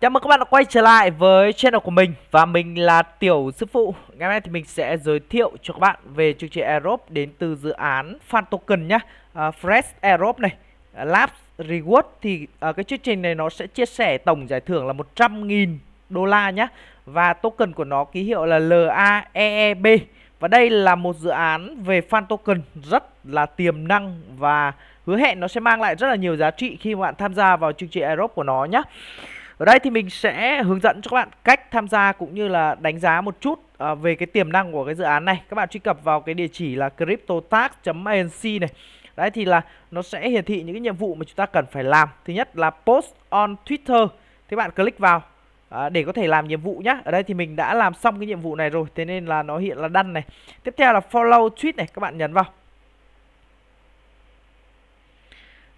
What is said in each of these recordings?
Chào mừng các bạn đã quay trở lại với channel của mình và mình là Tiểu Sư Phụ. Ngày hôm nay thì mình sẽ giới thiệu cho các bạn về chương trình Aerobe đến từ dự án Fan Token nhá. Uh, Fresh Aerobe này, uh, Labs Reward thì uh, cái chương trình này nó sẽ chia sẻ tổng giải thưởng là 100.000 đô la nhé và token của nó ký hiệu là LAEEB. Và đây là một dự án về fan token rất là tiềm năng và hứa hẹn nó sẽ mang lại rất là nhiều giá trị khi bạn tham gia vào chương trình Aerobe của nó nhé. Ở đây thì mình sẽ hướng dẫn cho các bạn cách tham gia cũng như là đánh giá một chút à, về cái tiềm năng của cái dự án này. Các bạn truy cập vào cái địa chỉ là cryptotax.anc này. Đấy thì là nó sẽ hiển thị những cái nhiệm vụ mà chúng ta cần phải làm. Thứ nhất là post on Twitter. Thì bạn click vào à, để có thể làm nhiệm vụ nhá. Ở đây thì mình đã làm xong cái nhiệm vụ này rồi, thế nên là nó hiện là đăng này. Tiếp theo là follow tweet này, các bạn nhấn vào.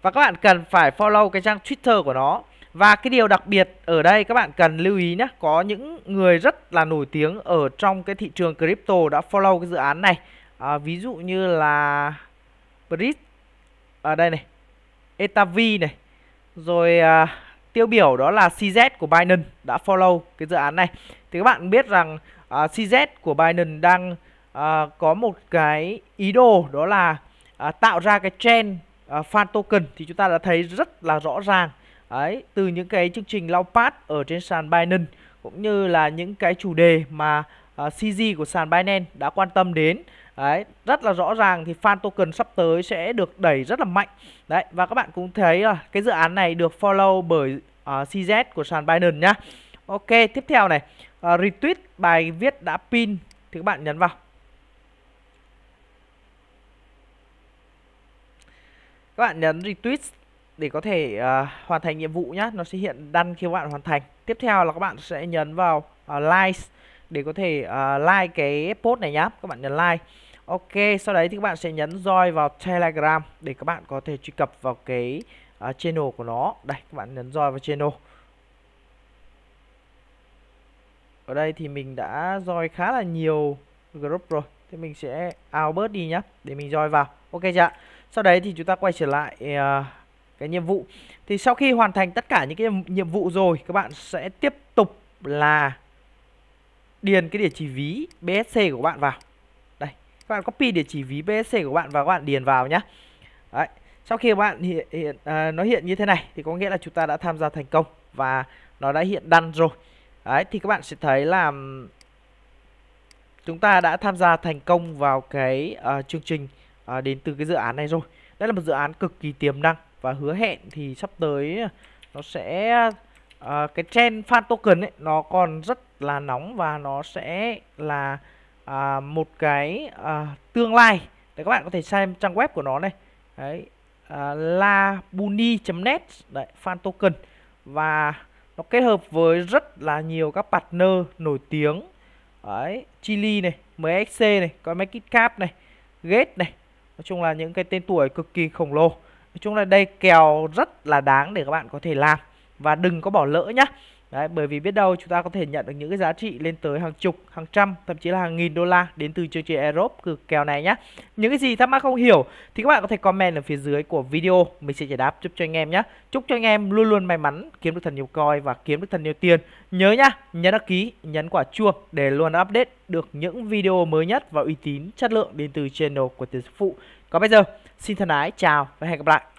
Và các bạn cần phải follow cái trang Twitter của nó và cái điều đặc biệt ở đây các bạn cần lưu ý nhé, có những người rất là nổi tiếng ở trong cái thị trường crypto đã follow cái dự án này. À, ví dụ như là Bridge ở à, đây này, Etavi này, rồi à, tiêu biểu đó là CZ của Binance đã follow cái dự án này. Thì các bạn biết rằng à, CZ của Binance đang à, có một cái ý đồ đó là à, tạo ra cái trend à, fan token thì chúng ta đã thấy rất là rõ ràng Đấy, từ những cái chương trình lao pass ở trên sàn Binance cũng như là những cái chủ đề mà uh, à, CG của sàn Binance đã quan tâm đến. Đấy, rất là rõ ràng thì fan token sắp tới sẽ được đẩy rất là mạnh. Đấy, và các bạn cũng thấy là uh, cái dự án này được follow bởi uh, à, CZ của sàn Binance nhá. Ok, tiếp theo này, uh, retweet bài viết đã pin thì các bạn nhấn vào. Các bạn nhấn retweet để có thể uh, hoàn thành nhiệm vụ nhá nó sẽ hiện đăng khi các bạn hoàn thành tiếp theo là các bạn sẽ nhấn vào uh, ờ, like để có thể uh, like cái post này nhá các bạn nhấn like ok sau đấy thì các bạn sẽ nhấn join vào telegram để các bạn có thể truy cập vào cái uh, channel của nó đây các bạn nhấn join vào channel ở đây thì mình đã join khá là nhiều group rồi thì mình sẽ out bớt đi nhá để mình join vào ok chưa sau đấy thì chúng ta quay trở lại uh, cái nhiệm vụ thì sau khi hoàn thành tất cả những cái nhiệm vụ rồi các bạn sẽ tiếp tục là điền cái địa chỉ ví BSC của bạn vào đây các bạn copy địa chỉ ví BSC của bạn và các bạn điền vào nhé Đấy. sau khi các bạn hiện, hiện à, nó hiện như thế này thì có nghĩa là chúng ta đã tham gia thành công và nó đã hiện đăng rồi Đấy, thì các bạn sẽ thấy là chúng ta đã tham gia thành công vào cái uh, chương trình uh, đến từ cái dự án này rồi. Đây là một dự án cực kỳ tiềm năng và hứa hẹn thì sắp tới à, nó sẽ uh, cái trend fan token ấy nó còn rất là nóng và nó sẽ là uh, một cái uh, tương lai để các bạn có thể xem trang web của nó này đấy uh, labuni.net đấy fan token và nó kết hợp với rất là nhiều các partner nổi tiếng đấy Chili này MXC này CoinMarketCap này Gate này nói chung là những cái tên tuổi cực kỳ khổng lồ nói chung là đây kèo rất là đáng để các bạn có thể làm và đừng có bỏ lỡ nhá Đấy, bởi vì biết đâu chúng ta có thể nhận được những cái giá trị lên tới hàng chục, hàng trăm, thậm chí là hàng nghìn đô la đến từ chương trình Europe cực kèo này nhé. Những cái gì thắc mắc không hiểu thì các bạn có thể comment ở phía dưới của video, mình sẽ giải đáp giúp cho anh em nhé. Chúc cho anh em luôn luôn may mắn, kiếm được thật nhiều coi và kiếm được thật nhiều tiền. Nhớ nhá, nhấn đăng ký, nhấn quả chuông để luôn update được những video mới nhất và uy tín, chất lượng đến từ channel của Tiến Phụ. Còn bây giờ, xin thân ái, chào và hẹn gặp lại.